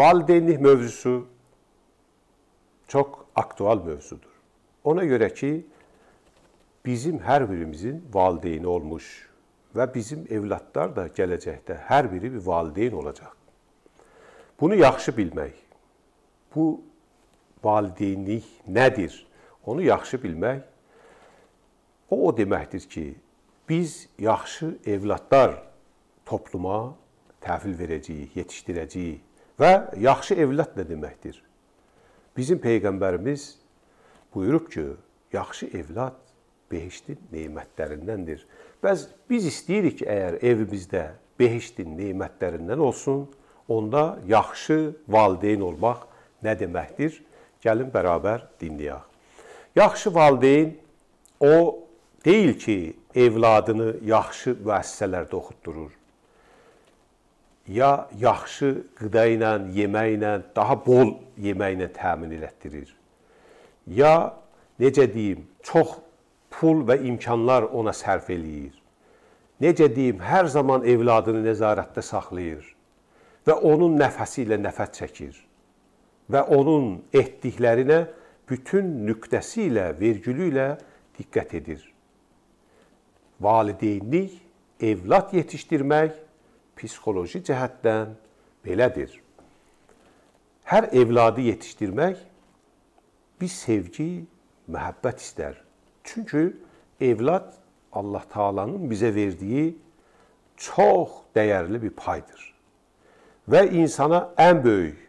valideynlik mövzusu çox aktual mövzudur. Ona görə ki, bizim hər birimizin valideyni olmuş və bizim evladlar da gələcəkdə hər biri bir valideyn olacaq. Bunu yaxşı bilmək, bu valideynlik nədir, onu yaxşı bilmək, o, o deməkdir ki, biz yaxşı evladlar topluma təhvil verəcəyik, yetişdirəcəyik. Və yaxşı evlad nə deməkdir? Bizim peyğəmbərimiz buyurub ki, yaxşı evlad behiştin nemətlərindəndir. Bəs biz istəyirik ki, əgər evimizdə behiştin nemətlərindən olsun, onda yaxşı valideyn olmaq nə deməkdir? Gəlin bərabər dinləyək. Yaxşı valideyn o deyil ki, evladını yaxşı müəssisələrdə oxutdurur ya yaxşı qida ilə, yeməklə, daha bol yeməklə təmin elətdirir. Ya necə deyim, çox pul və imkanlar ona sərf eləyir. Necə deyim, hər zaman evladını nəzarətdə saxlayır və onun nəfəsi ilə nəfəs çəkir və onun etdiklərinə bütün nüqtəsi ilə, vergülü ilə diqqət edir. Valideynlik, evlad yetişdirmək psixoloji cəhətdən belədir. Hər evladı yetişdirmək bir sevgi, məhəbbət istər. Çünki evlad Allah Taala'nın bizə verdiyi çox dəyərli bir paydır. Və insana ən böyük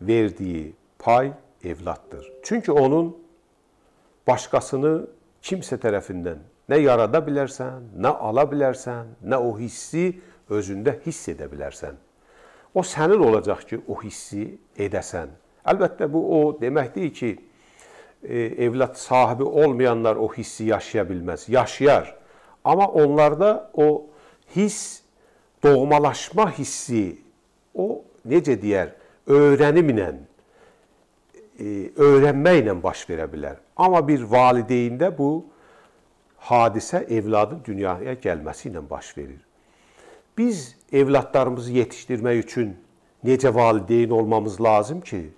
verdiyi pay evladdır. Çünki onun başqasını kimsə tərəfindən Nə yarada bilərsən, nə ala bilərsən, nə o hissi özündə hiss edə bilərsən. O sənin olacaq ki, o hissi edəsən. Əlbəttə bu o demək deyil ki, e, evlad sahibi olmayanlar o hissi yaşaya bilməz. Yaşayar. Amma onlarda o hiss doğmalaşma hissi o necə deyər, öyrənimlə e, öyrənməklə baş verə bilər. Amma bir valideyndə bu hadisə evladın dünyaya gəlməsi ilə baş verir. Biz evladlarımızı yetişdirmək üçün necə valideyn olmamız lazım ki,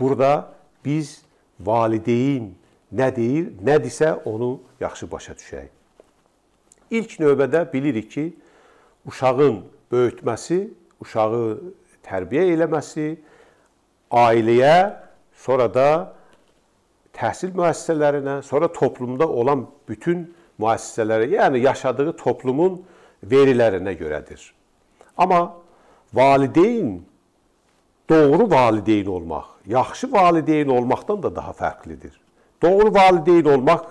burada biz valideyn nə deyir, nədirsə onu yaxşı başa düşək. İlk növbədə bilirik ki, uşağın böyütməsi, uşağı tərbiyə eləməsi ailəyə, sonra da təhsil müəssisələrinə, sonra toplumda olan bütün müəssisələrə, yəni yaşadığı toplumun verilərinə görədir. Amma valideyn doğru valideyn olmaq, yaxşı valideyn olmaqdan da daha fərqlidir. Doğru valideyn olmaq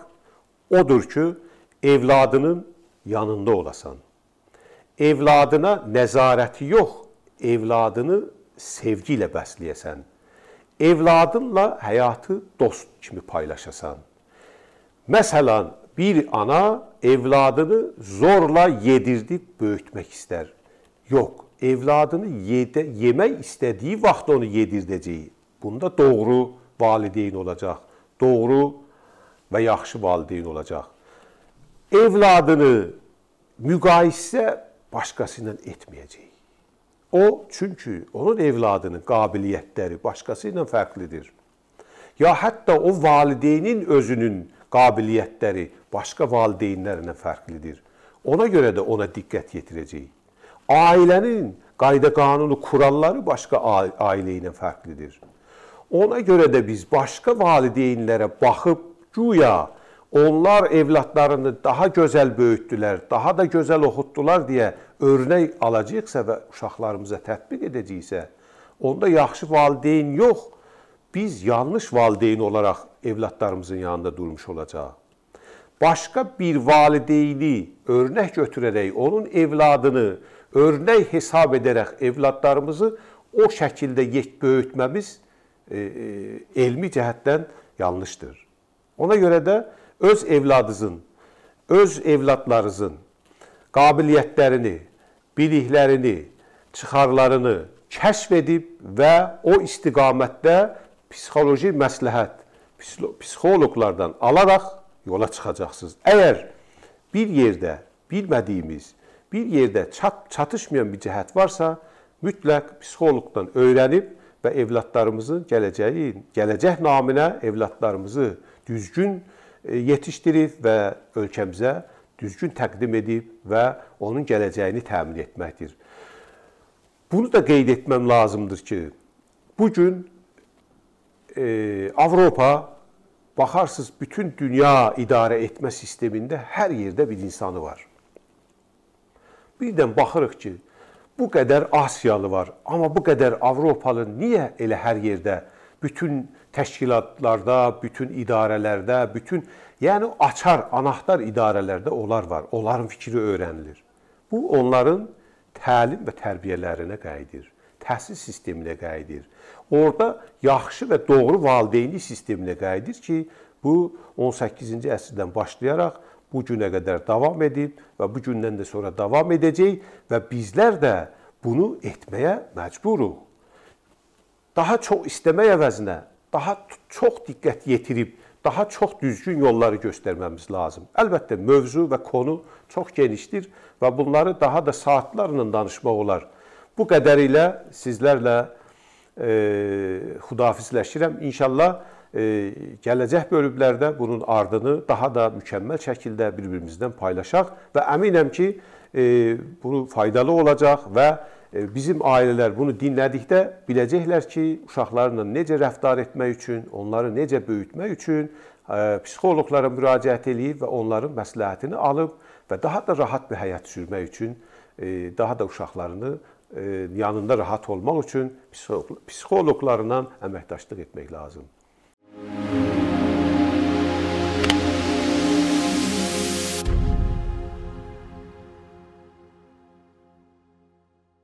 odur ki, evladının yanında olasan. Evladına nəzarəti yox, evladını sevgi ilə bəsləyəsən evladınla həyatı dost kimi paylaşasan. Məsələn, bir ana evladını zorla yedirdib böyütmək istər. Yox, evladını yedə, yemək istədiyi vaxt onu yedirdəcəyi. Bunda doğru valideyn olacaq. Doğru və yaxşı valideyn olacaq. Evladını müqayisə başqası ilə etməyəcək. O çünki onun evladının qabiliyyətləri başqası ilə fərqlidir. Ya hətta o valideynin özünün qabiliyyətləri başqa valideynlərlə fərqlidir. Ona görə də ona diqqət yetirəcəyik. Ailənin qayda qanunu kuralları başqa ailə ilə fərqlidir. Ona görə də biz başqa valideynlərə baxıb güya onlar evlatlarını daha gözəl böyütdülər, daha da gözəl oxutdular deyə örnək alacaqsa və uşaqlarımıza tətbiq edəcəksə, onda yaxşı valideyn yox, biz yanlış valideyn olaraq evlatlarımızın yanında durmuş olacağıq. Başqa bir valideyni örnək götürərək, onun evladını örnək hesab edərək evlatlarımızı o şəkildə yet böyütməmiz e, e, elmi cəhətdən yanlışdır. Ona görə də öz evladınızın, öz evladlarınızın qabiliyyətlərini, biliklərini, çıxarlarını kəşf edib və o istiqamətdə psixoloji məsləhət psixoloqlardan alaraq yola çıxacaqsınız. Əgər bir yerdə bilmədiyimiz, bir yerdə çat çatışmayan bir cəhət varsa, mütləq psixoloqdan öyrənib və evladlarımızın gələcəyi, gələcək naminə evladlarımızı düzgün E, yetişdirib və ölkəmizə düzgün təqdim edib və onun gələcəyini təmin etməkdir. Bunu da qeyd etməm lazımdır ki, bu gün e, Avropa baxarsınız bütün dünya idarə etmə sistemində hər yerdə bir insanı var. Birdən baxırıq ki, bu qədər Asiyalı var, amma bu qədər Avropalı niyə elə hər yerdə bütün təşkilatlarda, bütün idarələrdə, bütün yəni açar, anahtar idarələrdə onlar var. Onların fikri öyrənilir. Bu onların təlim və tərbiyələrinə qayıdır. Təhsil sisteminə qayıdır. Orda yaxşı və doğru valideynlik sisteminə qayıdır ki, bu 18-ci əsrdən başlayaraq bu günə qədər davam edib və bu gündən də sonra davam edəcək və bizlər də bunu etməyə məcburuq. Daha çox istəmək əvəzinə daha çox diqqət yetirib, daha çox düzgün yolları göstərməmiz lazım. Əlbəttə mövzu və konu çox genişdir və bunları daha da saatlarla danışmaq olar. Bu qədər ilə sizlərlə e, xudafizləşirəm. İnşallah e, gələcək bölümlərdə bunun ardını daha da mükəmməl şəkildə bir-birimizdən paylaşaq və əminəm ki, e, bunu faydalı olacaq və E, bizim ailələr bunu dinlədikdə biləcəklər ki, uşaqlarla necə rəftar etmək üçün, onları necə böyütmək üçün e, psixoloqlara müraciət eləyib və onların məsləhətini alıb və daha da rahat bir həyat sürmək üçün e, daha da uşaqlarını yanında rahat olmaq üçün psixoloqlarla əməkdaşlıq etmək lazımdır.